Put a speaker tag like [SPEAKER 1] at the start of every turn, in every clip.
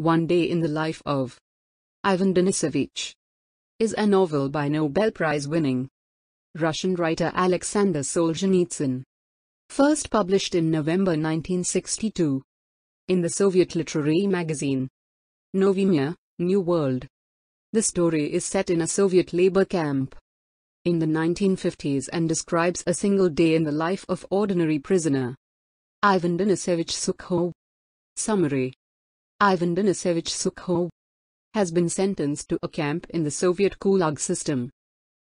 [SPEAKER 1] One Day in the Life of Ivan Denisovich is a novel by Nobel Prize winning Russian writer Alexander Solzhenitsyn. First published in November 1962 in the Soviet literary magazine Novimya, New World. The story is set in a Soviet labor camp in the 1950s and describes a single day in the life of ordinary prisoner Ivan Denisovich Sukhov. Summary Ivan Denisevich Sukhov, has been sentenced to a camp in the Soviet Gulag system.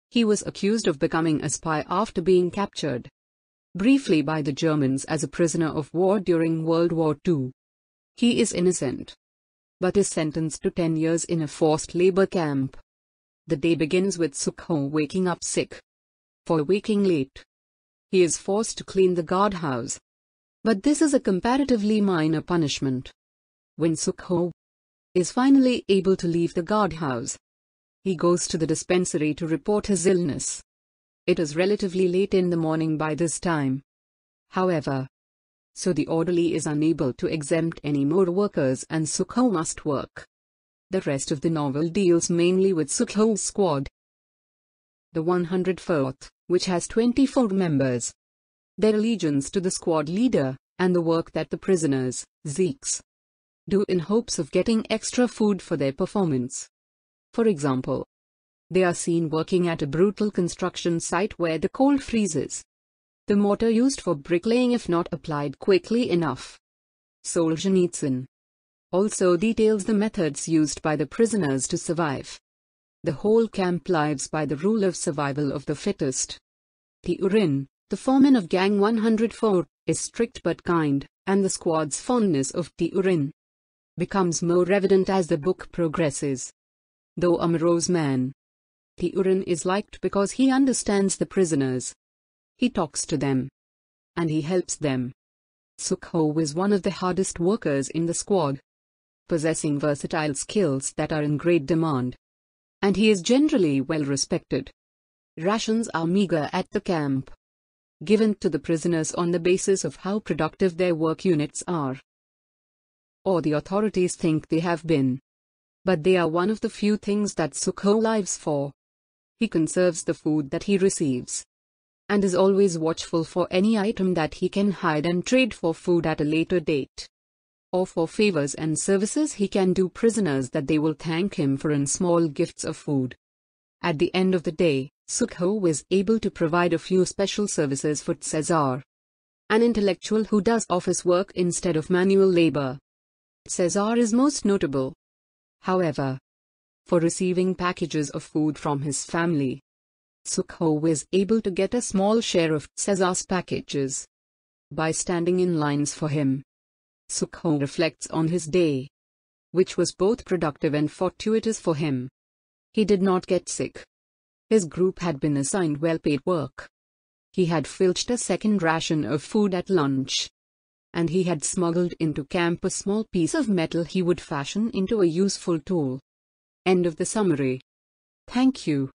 [SPEAKER 1] He was accused of becoming a spy after being captured briefly by the Germans as a prisoner of war during World War II. He is innocent, but is sentenced to 10 years in a forced labor camp. The day begins with Sukho waking up sick. For waking late, he is forced to clean the guardhouse. But this is a comparatively minor punishment. When Sukho is finally able to leave the guardhouse, he goes to the dispensary to report his illness. It is relatively late in the morning by this time. However, so the orderly is unable to exempt any more workers and Sukho must work. The rest of the novel deals mainly with Sukho's squad. The 104th, which has 24 members. Their allegiance to the squad leader, and the work that the prisoners, Zeeks, do in hopes of getting extra food for their performance. For example, they are seen working at a brutal construction site where the cold freezes. The mortar used for bricklaying if not applied quickly enough. Solzhenitsyn also details the methods used by the prisoners to survive. The whole camp lives by the rule of survival of the fittest. The Urin, the foreman of Gang 104, is strict but kind, and the squad's fondness of the Urin becomes more evident as the book progresses. Though a morose man, Theorin is liked because he understands the prisoners. He talks to them. And he helps them. Sukho is one of the hardest workers in the squad, possessing versatile skills that are in great demand. And he is generally well respected. Rations are meager at the camp, given to the prisoners on the basis of how productive their work units are or the authorities think they have been. But they are one of the few things that Sukho lives for. He conserves the food that he receives. And is always watchful for any item that he can hide and trade for food at a later date. Or for favors and services he can do prisoners that they will thank him for in small gifts of food. At the end of the day, Sukho is able to provide a few special services for Cesar, An intellectual who does office work instead of manual labor. Cesar is most notable. However, for receiving packages of food from his family, Sukho was able to get a small share of Cesar's packages. By standing in lines for him, Sukho reflects on his day, which was both productive and fortuitous for him. He did not get sick. His group had been assigned well paid work. He had filched a second ration of food at lunch and he had smuggled into camp a small piece of metal he would fashion into a useful tool. End of the summary. Thank you.